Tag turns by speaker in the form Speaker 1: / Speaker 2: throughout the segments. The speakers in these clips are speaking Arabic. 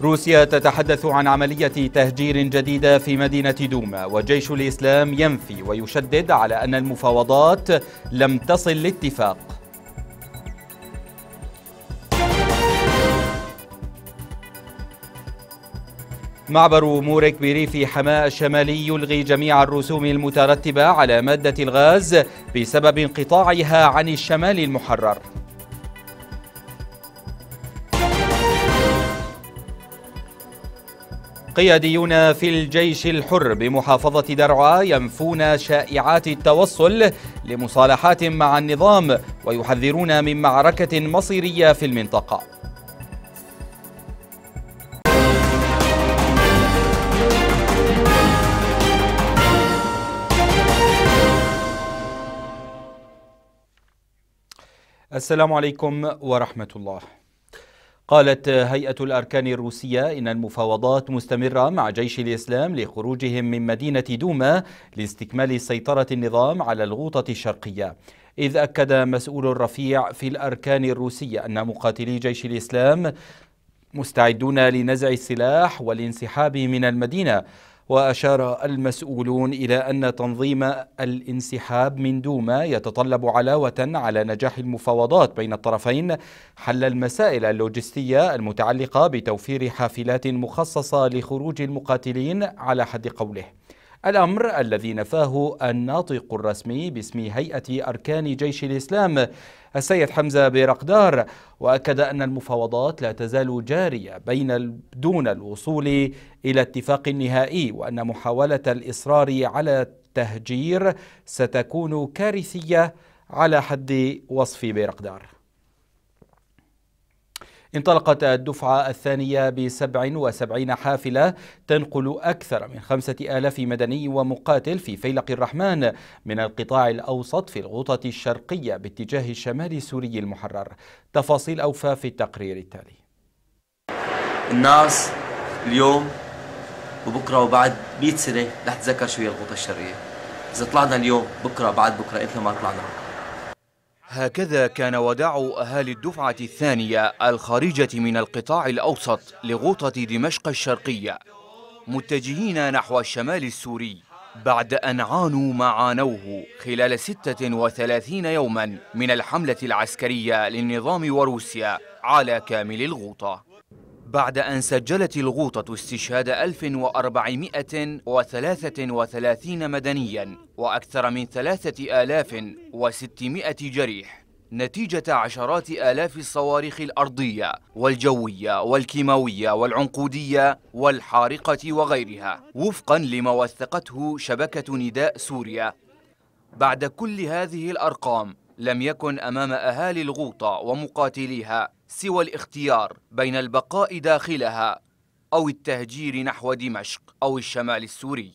Speaker 1: روسيا تتحدث عن عملية تهجير جديدة في مدينة دوما وجيش الإسلام ينفي ويشدد على أن المفاوضات لم تصل لاتفاق معبر مورك بريف حماة الشمالي يلغي جميع الرسوم المترتبة على مادة الغاز بسبب انقطاعها عن الشمال المحرر قياديون في الجيش الحر بمحافظة درعا ينفون شائعات التوصل لمصالحات مع النظام ويحذرون من معركة مصيرية في المنطقة السلام عليكم ورحمة الله قالت هيئة الأركان الروسية إن المفاوضات مستمرة مع جيش الإسلام لخروجهم من مدينة دوما لاستكمال سيطرة النظام على الغوطة الشرقية إذ أكد مسؤول رفيع في الأركان الروسية أن مقاتلي جيش الإسلام مستعدون لنزع السلاح والانسحاب من المدينة وأشار المسؤولون إلى أن تنظيم الانسحاب من دوما يتطلب علاوة على نجاح المفاوضات بين الطرفين حل المسائل اللوجستية المتعلقة بتوفير حافلات مخصصة لخروج المقاتلين على حد قوله الأمر الذي نفاه الناطق الرسمي باسم هيئة أركان جيش الإسلام السيد حمزة برقدار وأكد أن المفاوضات لا تزال جارية بين دون الوصول إلى اتفاق نهائي وأن محاولة الإصرار على التهجير ستكون كارثية على حد وصف برقدار انطلقت الدفعة الثانية بسبع وسبعين حافلة تنقل أكثر من خمسة آلاف مدني ومقاتل في فيلق الرحمن من القطاع الأوسط في الغوطة الشرقية باتجاه الشمال السوري المحرر تفاصيل أوفى في التقرير
Speaker 2: التالي الناس اليوم وبكرة وبعد 100 سنة رح تتذكر شو هي الغوطة الشرقية إذا طلعنا اليوم بكرة بعد بكرة إذا ما طلعنا
Speaker 3: هكذا كان وداع أهالي الدفعة الثانية الخارجة من القطاع الأوسط لغوطة دمشق الشرقية متجهين نحو الشمال السوري بعد أن عانوا ما عانوه خلال 36 يوما من الحملة العسكرية للنظام وروسيا على كامل الغوطة بعد أن سجلت الغوطة استشهاد 1433 مدنياً وأكثر من 3600 جريح نتيجة عشرات آلاف الصواريخ الأرضية والجوية والكيماوية والعنقودية والحارقة وغيرها وفقاً لما وثقته شبكة نداء سوريا بعد كل هذه الأرقام لم يكن أمام أهالي الغوطة ومقاتليها سوى الاختيار بين البقاء داخلها أو التهجير نحو دمشق أو الشمال السوري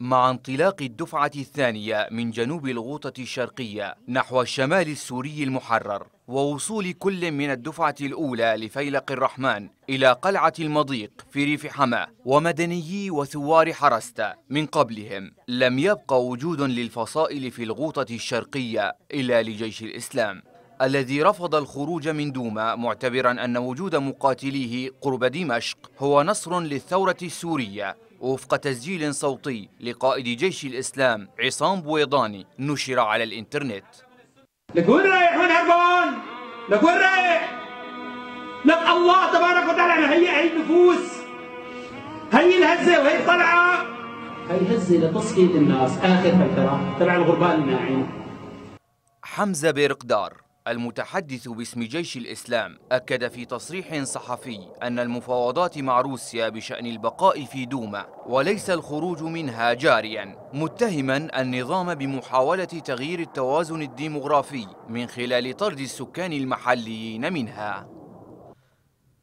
Speaker 3: مع انطلاق الدفعة الثانية من جنوب الغوطة الشرقية نحو الشمال السوري المحرر ووصول كل من الدفعة الأولى لفيلق الرحمن إلى قلعة المضيق في ريف حماة ومدنيي وثوار حرستة من قبلهم لم يبقى وجود للفصائل في الغوطة الشرقية إلا لجيش الإسلام الذي رفض الخروج من دوما معتبرا أن وجود مقاتليه قرب دمشق هو نصر للثورة السورية وفق تسجيل صوتي لقائد جيش الإسلام عصام بويضاني نشر على الإنترنت لك
Speaker 1: وين رايح وين هربان لك وين رايح
Speaker 2: لك الله تبارك وتعالى مهيئ هي النفوس هي الهزة وهي الطلعة هي هزة لتصفية الناس آخر فترة تبع الغربان الناعم
Speaker 3: حمزة بيرقدار المتحدث باسم جيش الإسلام أكد في تصريح صحفي أن المفاوضات مع روسيا بشأن البقاء في دوما وليس الخروج منها جاريا متهما النظام بمحاولة تغيير التوازن الديمغرافي من خلال طرد السكان المحليين منها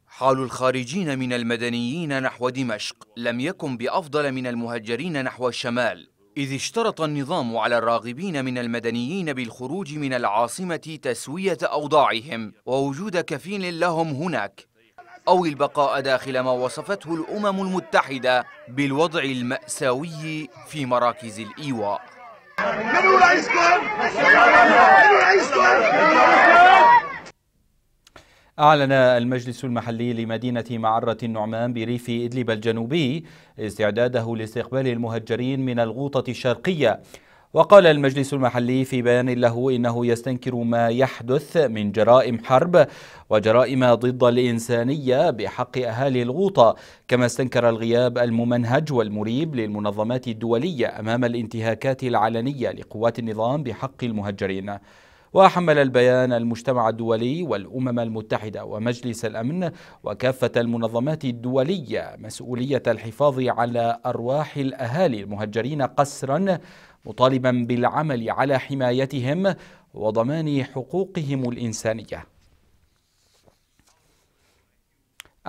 Speaker 3: حال الخارجين من المدنيين نحو دمشق لم يكن بأفضل من المهجرين نحو الشمال إذ اشترط النظام على الراغبين من المدنيين بالخروج من العاصمة تسوية أوضاعهم ووجود كفيل لهم هناك أو البقاء داخل ما وصفته الأمم المتحدة بالوضع المأساوي في مراكز الإيواء
Speaker 1: أعلن المجلس المحلي لمدينة معرة النعمان بريف إدلب الجنوبي استعداده لاستقبال المهجرين من الغوطة الشرقية وقال المجلس المحلي في بيان له إنه يستنكر ما يحدث من جرائم حرب وجرائم ضد الإنسانية بحق أهالي الغوطة كما استنكر الغياب الممنهج والمريب للمنظمات الدولية أمام الانتهاكات العلنية لقوات النظام بحق المهجرين وحمل البيان المجتمع الدولي والأمم المتحدة ومجلس الأمن وكافة المنظمات الدولية مسؤولية الحفاظ على أرواح الأهالي المهجرين قسرا مطالبا بالعمل على حمايتهم وضمان حقوقهم الإنسانية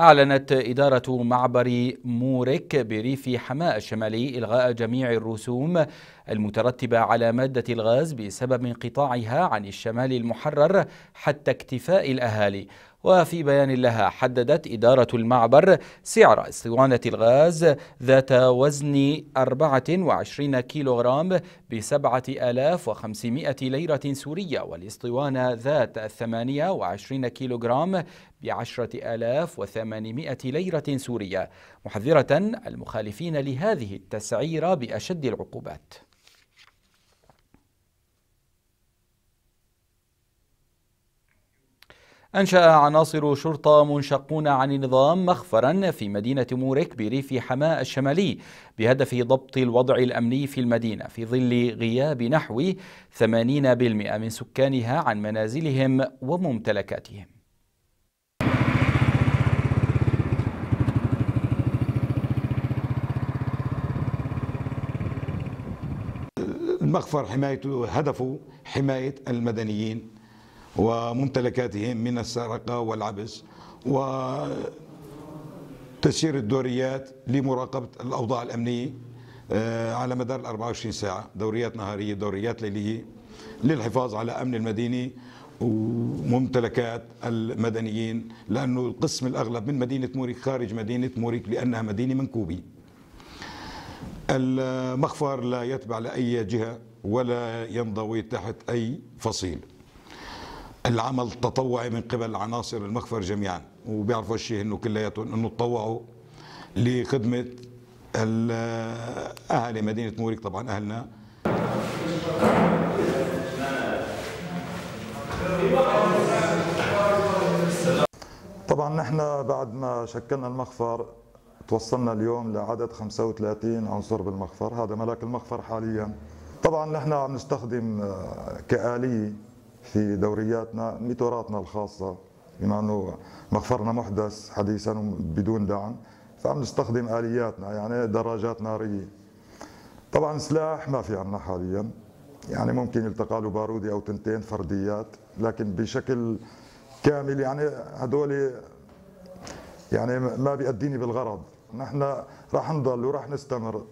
Speaker 1: أعلنت إدارة معبر مورك بريف حماة الشمالي إلغاء جميع الرسوم المترتبة على مادة الغاز بسبب انقطاعها عن الشمال المحرر حتى اكتفاء الأهالي وفي بيان لها حددت إدارة المعبر سعر اسطوانة الغاز ذات وزن 24 كيلوغرام ب 7500 ليرة سورية والاسطوانة ذات 28 كيلوغرام ب 10800 ليرة سورية محذرة المخالفين لهذه التسعيرة بأشد العقوبات أنشأ عناصر شرطة منشقون عن النظام مخفرا في مدينة مورك بريف حماة الشمالي بهدف ضبط الوضع الأمني في المدينة في ظل غياب نحو 80% من سكانها عن منازلهم وممتلكاتهم المخفر حمايته هدفه حماية المدنيين وممتلكاتهم من السرقة والعبث وتسير الدوريات لمراقبة الأوضاع الأمنية آه، على مدار 24 ساعة دوريات نهارية دوريات ليلية للحفاظ على أمن المدينة وممتلكات المدنيين لأنه القسم الأغلب من مدينة موريك خارج مدينة موريك لأنها مدينة منكوبة المخفر لا يتبع لأي جهة ولا ينضوي تحت أي فصيل العمل التطوعي من قبل عناصر المخفر جميعا وبيعرفوا الشيء انه كلياتهم انه تطوعوا لخدمه اهل مدينه موريك طبعا اهلنا
Speaker 4: طبعا نحن بعد ما شكلنا المخفر توصلنا اليوم لعدد 35 عنصر بالمخفر هذا ملاك المخفر حاليا طبعا نحن عم نستخدم آه، كآلية في دورياتنا ميتوراتنا الخاصه بما انه مخفرنا محدث حديثا بدون دعم فعم نستخدم الياتنا يعني دراجات ناريه طبعا سلاح ما في عنا حاليا يعني ممكن يلتقى له بارودي او تنتين فرديات لكن بشكل كامل يعني هدول يعني ما بيأديني بالغرض نحن راح نضل وراح نستمر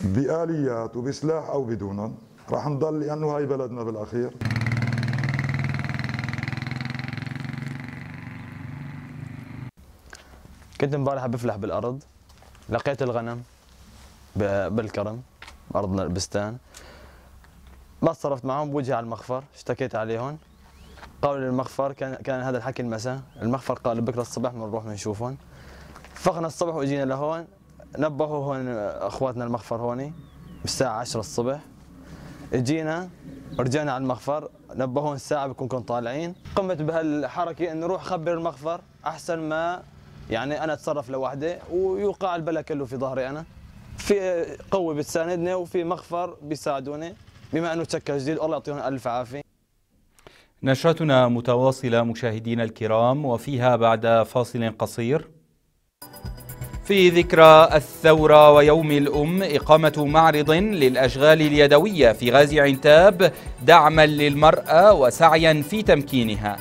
Speaker 4: بآليات وبسلاح او بدونهم راح نضل لانه هاي بلدنا بالاخير كنت امبارح بفلح بالارض لقيت الغنم بالكرم ارضنا البستان ما صرفت معهم بوجهي على المخفر اشتكيت عليهم قالوا لي المخفر كان كان هذا الحكي المساء المخفر قال بكره الصبح بنروح بنشوفهم فقنا الصبح واجينا لهون نبهوا هون اخواتنا المخفر هوني الساعه 10 الصبح اجينا رجعنا على المخفر نبهون الساعه بكونكم طالعين قمت بهالحركه انه روح خبر المخفر احسن ما يعني انا اتصرف لوحدي ويوقع البلا كله في ظهري انا في قوه بتساندني وفي مغفر بيساعدوني بما انه تشكل جديد الله يعطيهم الف عافيه
Speaker 1: نشرتنا متواصله مشاهدينا الكرام وفيها بعد فاصل قصير في ذكرى الثورة ويوم الأم إقامة معرض للأشغال اليدوية في غازي عنتاب دعما للمرأة وسعيا في تمكينها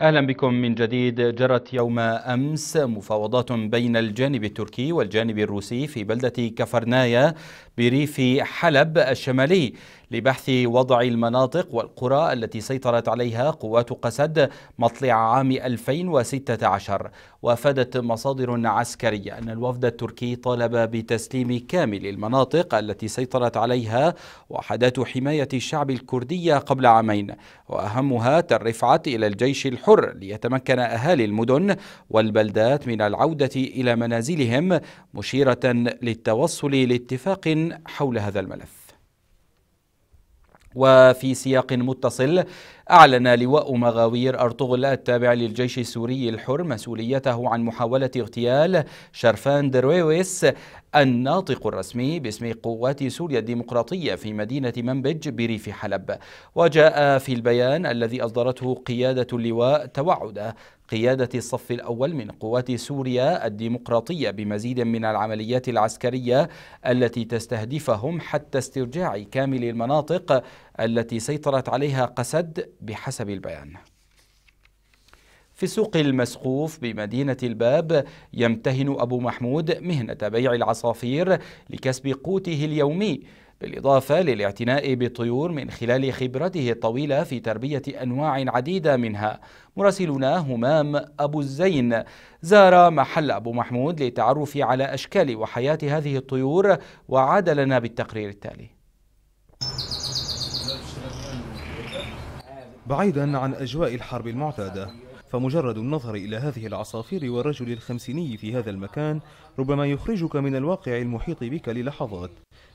Speaker 1: أهلا بكم من جديد جرت يوم أمس مفاوضات بين الجانب التركي والجانب الروسي في بلدة كفرنايا بريف حلب الشمالي لبحث وضع المناطق والقرى التي سيطرت عليها قوات قسد مطلع عام 2016 وافادت مصادر عسكرية أن الوفد التركي طالب بتسليم كامل المناطق التي سيطرت عليها وحدات حماية الشعب الكردية قبل عامين وأهمها ترفعت إلى الجيش الحر ليتمكن أهالي المدن والبلدات من العودة إلى منازلهم مشيرة للتوصل لاتفاق حول هذا الملف وفي سياق متصل أعلن لواء مغاوير أرطغرل التابع للجيش السوري الحر مسؤوليته عن محاولة اغتيال شرفان درويويس الناطق الرسمي باسم قوات سوريا الديمقراطية في مدينة منبج بريف حلب وجاء في البيان الذي أصدرته قيادة اللواء توعد قيادة الصف الأول من قوات سوريا الديمقراطية بمزيد من العمليات العسكرية التي تستهدفهم حتى استرجاع كامل المناطق التي سيطرت عليها قسد بحسب البيان في سوق المسقوف بمدينة الباب يمتهن أبو محمود مهنة بيع العصافير لكسب قوته اليومي بالإضافة للاعتناء بالطيور من خلال خبرته الطويلة في تربية أنواع عديدة منها مراسلنا همام أبو الزين زار محل أبو محمود للتعرف على أشكال وحياة هذه الطيور وعاد لنا بالتقرير التالي بعيدا عن أجواء الحرب المعتادة
Speaker 4: فمجرد النظر إلى هذه العصافير والرجل الخمسيني في هذا المكان ربما يخرجك من الواقع المحيط بك للحظات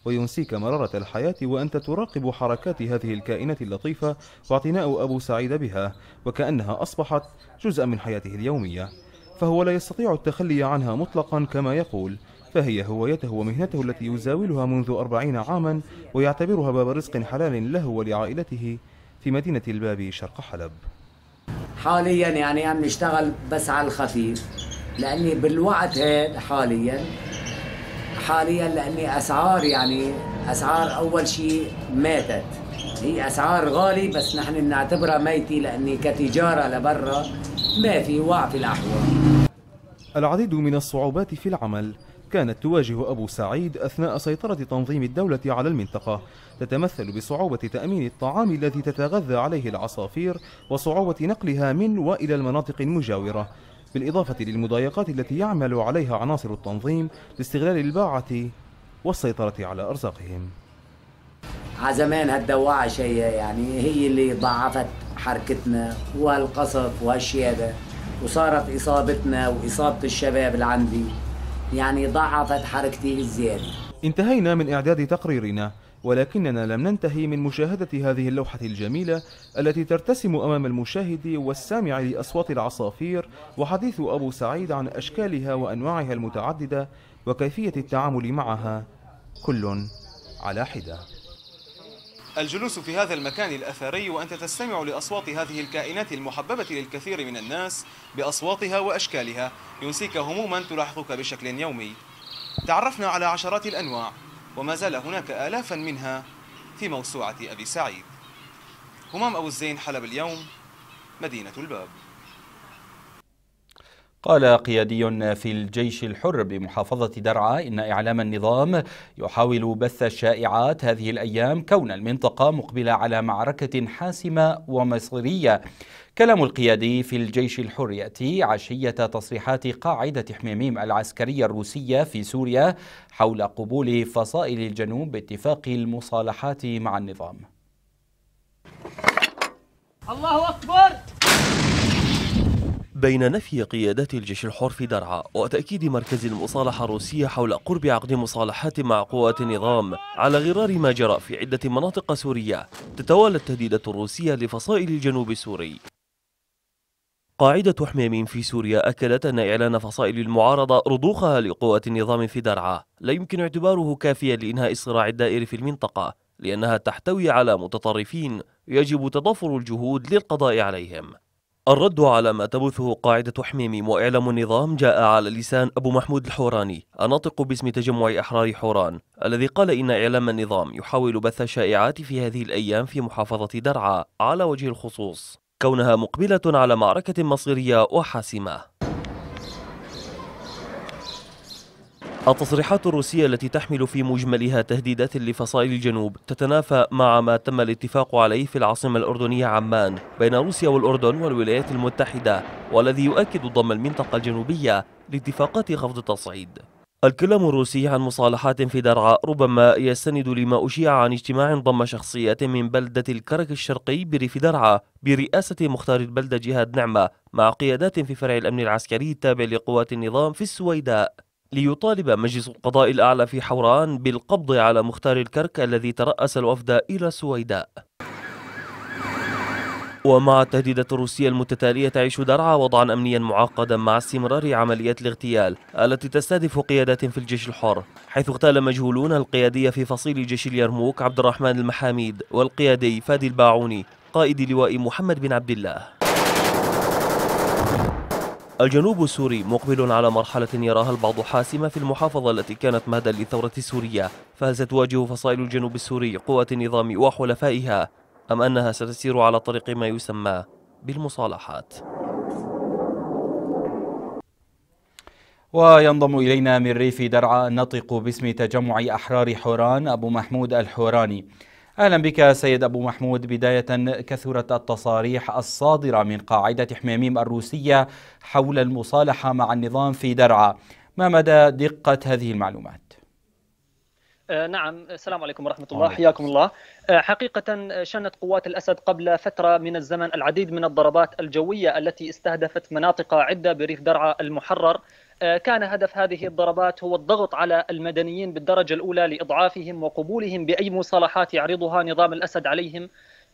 Speaker 4: وينسيك مرارة الحياة وأنت تراقب حركات هذه الكائنات اللطيفة واعتناء أبو سعيد بها وكأنها أصبحت جزءا من حياته اليومية فهو لا يستطيع التخلي عنها مطلقا كما يقول فهي هوايته ومهنته التي يزاولها منذ أربعين عاما ويعتبرها باب رزق حلال له ولعائلته في مدينة الباب شرق حلب
Speaker 2: حاليا يعني عم نشتغل بس على الخفيف لاني بالوقت هذا حاليا حاليا لاني اسعار يعني اسعار اول شيء ماتت هي اسعار غالي بس نحن بنعتبرها ميتة لاني كتجاره لبرا ما في في الاحوال
Speaker 4: العديد من الصعوبات في العمل كانت تواجه أبو سعيد أثناء سيطرة تنظيم الدولة على المنطقة تتمثل بصعوبة تأمين الطعام الذي تتغذى عليه العصافير وصعوبة نقلها من وإلى المناطق المجاورة بالإضافة للمضايقات التي يعمل عليها عناصر التنظيم لاستغلال الباعة والسيطرة على أرزاقهم
Speaker 2: زمان هالدواعش هي يعني هي اللي ضعفت حركتنا وهالقصف هذا وصارت إصابتنا وإصابة الشباب اللي عندي يعني ضعفت حركتي الزيادة
Speaker 4: انتهينا من إعداد تقريرنا ولكننا لم ننتهي من مشاهدة هذه اللوحة الجميلة التي ترتسم أمام المشاهد والسامع لأصوات العصافير وحديث أبو سعيد عن أشكالها وأنواعها المتعددة وكيفية التعامل معها كل على حده الجلوس في هذا المكان الأثري وأنت تستمع لأصوات هذه الكائنات المحببة للكثير من الناس بأصواتها وأشكالها ينسيك هموما تلاحقك بشكل يومي تعرفنا على عشرات الأنواع وما زال هناك آلافا منها في موسوعة أبي سعيد همام أبو الزين حلب اليوم مدينة الباب
Speaker 1: قال قيادي في الجيش الحر بمحافظة درعا إن إعلام النظام يحاول بث الشائعات هذه الأيام كون المنطقة مقبلة على معركة حاسمة ومصيرية كلام القيادي في الجيش الحر يأتي عشية تصريحات قاعدة حميميم العسكرية الروسية في سوريا حول قبول فصائل الجنوب باتفاق المصالحات مع
Speaker 2: النظام
Speaker 5: الله أكبر
Speaker 2: بين نفي قيادات الجيش الحر في درعا وتأكيد مركز المصالحة الروسية حول قرب عقد مصالحات مع قوات النظام على غرار ما جرى في عدة مناطق سورية تتوالى التهديدات الروسية لفصائل الجنوب السوري قاعدة حميمين في سوريا أكدت أن إعلان فصائل المعارضة رضوخها لقوات النظام في درعا لا يمكن اعتباره كافيا لإنهاء الصراع الدائر في المنطقة لأنها تحتوي على متطرفين يجب تضافر الجهود للقضاء عليهم الرد على ما تبثه قاعدة حميم وإعلام النظام جاء على لسان أبو محمود الحوراني الناطق باسم تجمع أحرار حوران الذي قال إن إعلام النظام يحاول بث الشائعات في هذه الأيام في محافظة درعا على وجه الخصوص كونها مقبلة على معركة مصيرية وحاسمة التصريحات الروسية التي تحمل في مجملها تهديدات لفصائل الجنوب تتنافى مع ما تم الاتفاق عليه في العاصمة الأردنية عمان بين روسيا والأردن والولايات المتحدة والذي يؤكد ضم المنطقة الجنوبية لاتفاقات خفض التصعيد الكلام الروسي عن مصالحات في درعا ربما يستند لما أشيع عن اجتماع ضم شخصيات من بلدة الكرك الشرقي بريف درعا برئاسة مختار البلدة جهاد نعمة مع قيادات في فرع الأمن العسكري التابع لقوات النظام في السويداء ليطالب مجلس القضاء الأعلى في حوران بالقبض على مختار الكرك الذي ترأس الوفد إلى السويداء ومع التهديدات الروسية المتتالية تعيش درعا وضعا أمنيا معقدا مع استمرار عمليات الاغتيال التي تستهدف قيادات في الجيش الحر حيث اغتال مجهولون القيادية في فصيل جيش اليرموك عبد الرحمن المحاميد والقيادي فادي الباعوني قائد لواء محمد بن عبد الله الجنوب السوري مقبل على مرحلة يراها البعض حاسمة في المحافظة التي كانت مهدا للثورة السورية فهل ستواجه فصائل الجنوب السوري قوة النظام وحلفائها أم أنها ستسير على طريق ما يسمى بالمصالحات
Speaker 1: وينضم إلينا من ريف درعا الناطق باسم تجمع أحرار حوران أبو محمود الحوراني أهلا بك سيد أبو محمود بداية كثرت التصاريح الصادرة من قاعدة حميميم الروسية حول المصالحة مع النظام في درعا ما مدى دقة هذه المعلومات؟
Speaker 5: آه، نعم السلام عليكم ورحمة الله حياكم الله آه، حقيقة آه، شنت قوات الأسد قبل فترة من الزمن العديد من الضربات الجوية التي استهدفت مناطق عدة بريف درعا المحرر كان هدف هذه الضربات هو الضغط على المدنيين بالدرجة الأولى لإضعافهم وقبولهم بأي مصالحات يعرضها نظام الأسد عليهم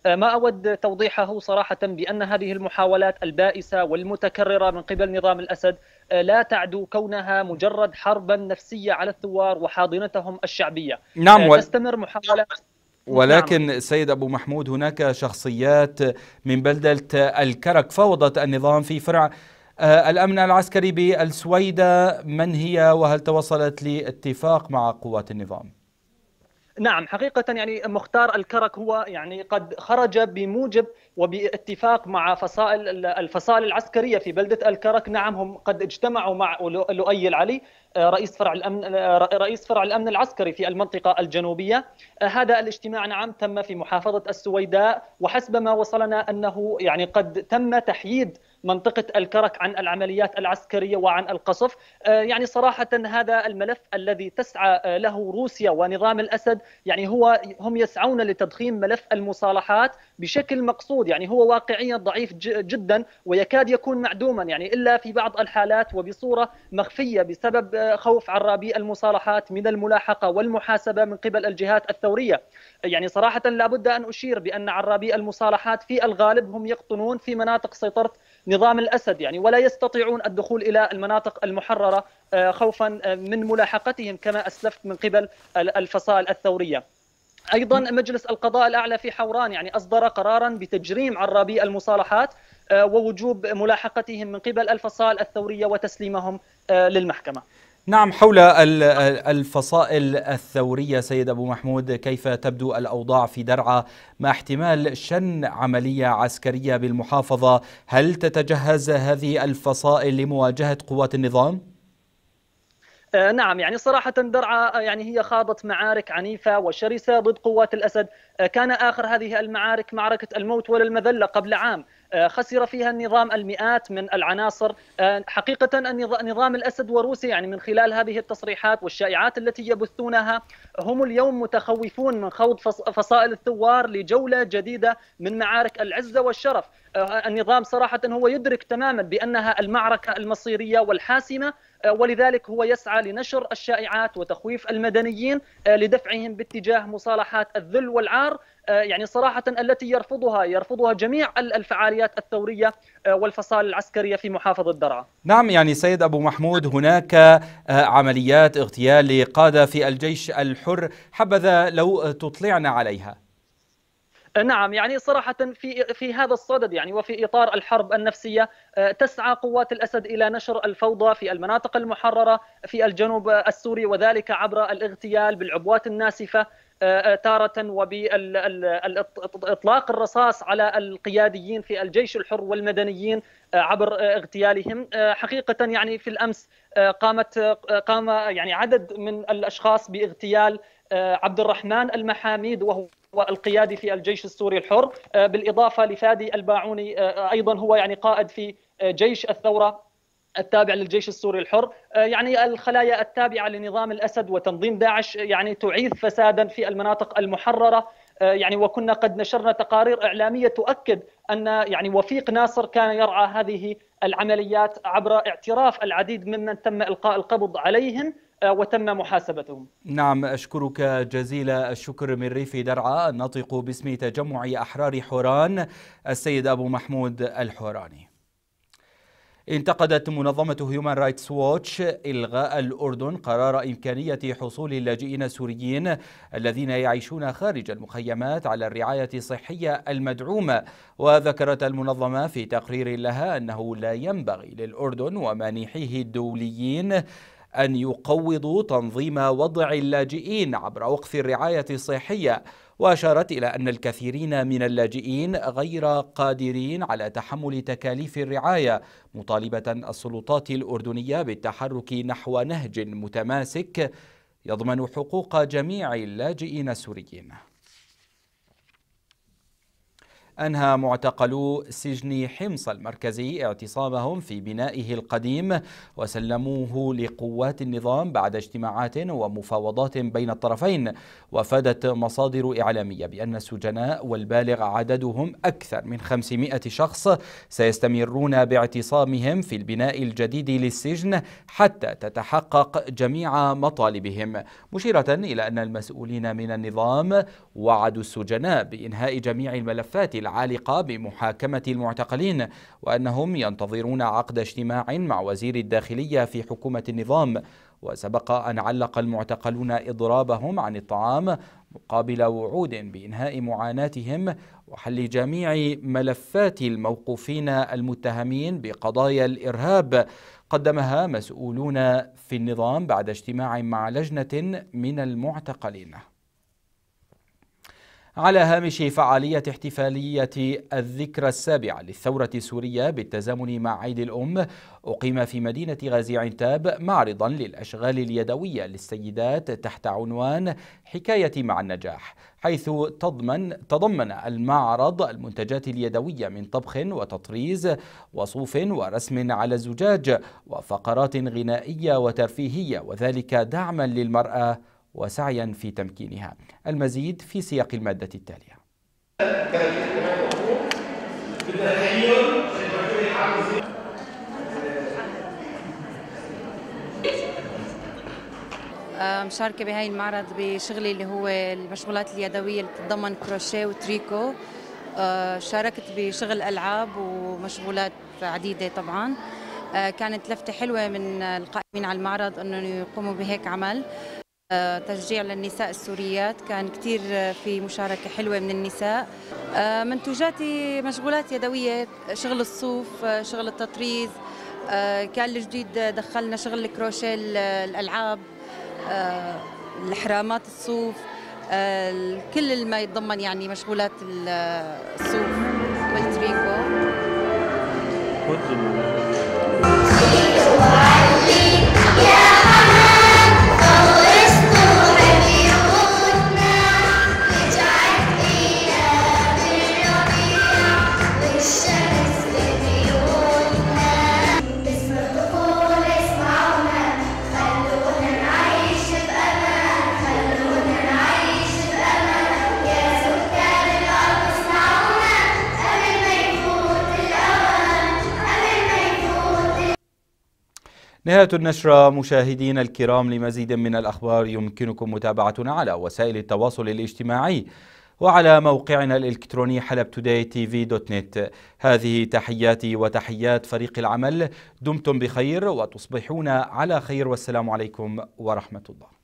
Speaker 5: أه، ما أود توضيحه صراحة بأن هذه المحاولات البائسة والمتكررة من قبل نظام الأسد أه، لا تعدو كونها مجرد حربا نفسية على الثوار وحاضنتهم الشعبية أه، نعم تستمر محاولات ولكن
Speaker 1: نعم. سيد أبو محمود هناك شخصيات من بلدة الكرك فوضت النظام في فرع الأمن العسكري بالسويدة من هي وهل توصلت لاتفاق مع قوات النظام؟
Speaker 5: نعم حقيقة يعني مختار الكرك هو يعني قد خرج بموجب وباتفاق مع فصائل الفصائل العسكرية في بلدة الكرك نعم هم قد اجتمعوا مع لؤي العلي آه، رئيس فرع الامن آه، رئيس فرع الامن العسكري في المنطقه الجنوبيه آه، هذا الاجتماع نعم تم في محافظه السويداء وحسب ما وصلنا انه يعني قد تم تحييد منطقه الكرك عن العمليات العسكريه وعن القصف آه، يعني صراحه هذا الملف الذي تسعى آه، له روسيا ونظام الاسد يعني هو هم يسعون لتضخيم ملف المصالحات بشكل مقصود يعني هو واقعيا ضعيف جدا ويكاد يكون معدوما يعني الا في بعض الحالات وبصوره مخفيه بسبب آه، خوف عرابي المصالحات من الملاحقه والمحاسبه من قبل الجهات الثوريه يعني صراحه لابد ان اشير بان عرابي المصالحات في الغالب هم يقطنون في مناطق سيطره نظام الاسد يعني ولا يستطيعون الدخول الى المناطق المحرره آه، خوفا آه، من ملاحقتهم كما اسلفت من قبل الفصائل الثوريه. ايضا مجلس القضاء الاعلى في حوران يعني اصدر قرارا بتجريم عرابي المصالحات آه، ووجوب ملاحقتهم من قبل الفصائل الثوريه وتسليمهم للمحكمه.
Speaker 1: نعم حول الفصائل الثورية سيد أبو محمود كيف تبدو الأوضاع في درعا ما احتمال شن عملية عسكرية بالمحافظة هل تتجهز هذه الفصائل لمواجهة قوات النظام؟
Speaker 5: آه، نعم يعني صراحة درعا آه، يعني هي خاضت معارك عنيفة وشرسة ضد قوات الأسد آه، كان آخر هذه المعارك معركة الموت ولا المذلة قبل عام آه، خسر فيها النظام المئات من العناصر آه، حقيقة نظام الأسد وروسيا يعني من خلال هذه التصريحات والشائعات التي يبثونها هم اليوم متخوفون من خوض فصائل الثوار لجولة جديدة من معارك العزة والشرف آه، النظام صراحة هو يدرك تماما بأنها المعركة المصيرية والحاسمة آه، ولذلك هو يسعى لنشر الشائعات وتخويف المدنيين آه، لدفعهم باتجاه مصالحات الذل والعار آه، يعني صراحة التي يرفضها يرفضها جميع الفعاليات الثورية والفصائل العسكرية في محافظة درعا
Speaker 1: نعم يعني سيد أبو محمود هناك عمليات اغتيال لقادة في الجيش الحر حبذا لو تطلعنا عليها
Speaker 5: نعم يعني صراحة في في هذا الصدد يعني وفي إطار الحرب النفسية آه، تسعى قوات الأسد إلى نشر الفوضى في المناطق المحررة في الجنوب السوري وذلك عبر الاغتيال بالعبوات الناسفة آه، آه، تارة وبإطلاق الرصاص على القياديين في الجيش الحر والمدنيين عبر اغتيالهم حقيقة يعني في الأمس قامت قام يعني عدد من الأشخاص باغتيال عبد الرحمن المحاميد وهو والقيادي في الجيش السوري الحر آه، بالاضافه لفادي الباعوني آه، ايضا هو يعني قائد في آه، جيش الثوره التابع للجيش السوري الحر يعني الخلايا التابعه لنظام الاسد وتنظيم داعش يعني تعيث فسادا في المناطق المحرره يعني وكنا قد نشرنا تقارير اعلاميه تؤكد ان يعني وفيق ناصر كان يرعى هذه العمليات عبر اعتراف العديد ممن تم القاء القبض عليهم وتم محاسبتهم
Speaker 1: نعم أشكرك جزيل الشكر من ريف درعا الناطق باسم تجمع أحرار حوران السيد أبو محمود الحوراني انتقدت منظمة هيومان رايتس ووتش إلغاء الأردن قرار إمكانية حصول اللاجئين السوريين الذين يعيشون خارج المخيمات على الرعاية الصحية المدعومة وذكرت المنظمة في تقرير لها أنه لا ينبغي للأردن ومانحيه الدوليين أن يقوضوا تنظيم وضع اللاجئين عبر وقف الرعاية الصحية وأشارت إلى أن الكثيرين من اللاجئين غير قادرين على تحمل تكاليف الرعاية مطالبة السلطات الأردنية بالتحرك نحو نهج متماسك يضمن حقوق جميع اللاجئين السوريين أنهى معتقلو سجن حمص المركزي اعتصامهم في بنائه القديم وسلموه لقوات النظام بعد اجتماعات ومفاوضات بين الطرفين وفادت مصادر إعلامية بأن السجناء والبالغ عددهم أكثر من 500 شخص سيستمرون باعتصامهم في البناء الجديد للسجن حتى تتحقق جميع مطالبهم مشيرة إلى أن المسؤولين من النظام وعدوا السجناء بإنهاء جميع الملفات العالقة بمحاكمة المعتقلين وأنهم ينتظرون عقد اجتماع مع وزير الداخلية في حكومة النظام وسبق أن علق المعتقلون إضرابهم عن الطعام مقابل وعود بإنهاء معاناتهم وحل جميع ملفات الموقوفين المتهمين بقضايا الإرهاب قدمها مسؤولون في النظام بعد اجتماع مع لجنة من المعتقلين على هامش فعالية احتفالية الذكرى السابعة للثورة السورية بالتزامن مع عيد الأم أقيم في مدينة غازي عنتاب معرضا للأشغال اليدوية للسيدات تحت عنوان حكاية مع النجاح حيث تضمن تضمن المعرض المنتجات اليدوية من طبخ وتطريز وصوف ورسم على الزجاج وفقرات غنائية وترفيهية وذلك دعما للمرأة وسعيا في تمكينها المزيد في سياق المادة التالية
Speaker 3: أه، مشاركة بهاي المعرض بشغلي اللي هو المشغولات اليدوية اللي بتتضمن كروشيه وتريكو أه، شاركت بشغل ألعاب ومشغولات عديدة طبعا أه، كانت لفتة حلوة من القائمين على المعرض أنه يقوموا بهيك عمل آه، تشجيع للنساء السوريات كان كثير في مشاركة حلوة من النساء آه، منتوجاتي مشغولات يدوية شغل الصوف آه، شغل التطريز كان الجديد دخلنا شغل الكروشيه الألعاب الحرامات الصوف كل ما يتضمن يعني مشغولات
Speaker 2: الصوف والتريكو
Speaker 1: نهاية النشرة مشاهدينا الكرام لمزيد من الأخبار يمكنكم متابعتنا على وسائل التواصل الاجتماعي وعلى موقعنا الإلكتروني حلب توداي تي في دوت نت هذه تحياتي وتحيات فريق العمل دمتم بخير وتصبحون على خير والسلام عليكم ورحمة الله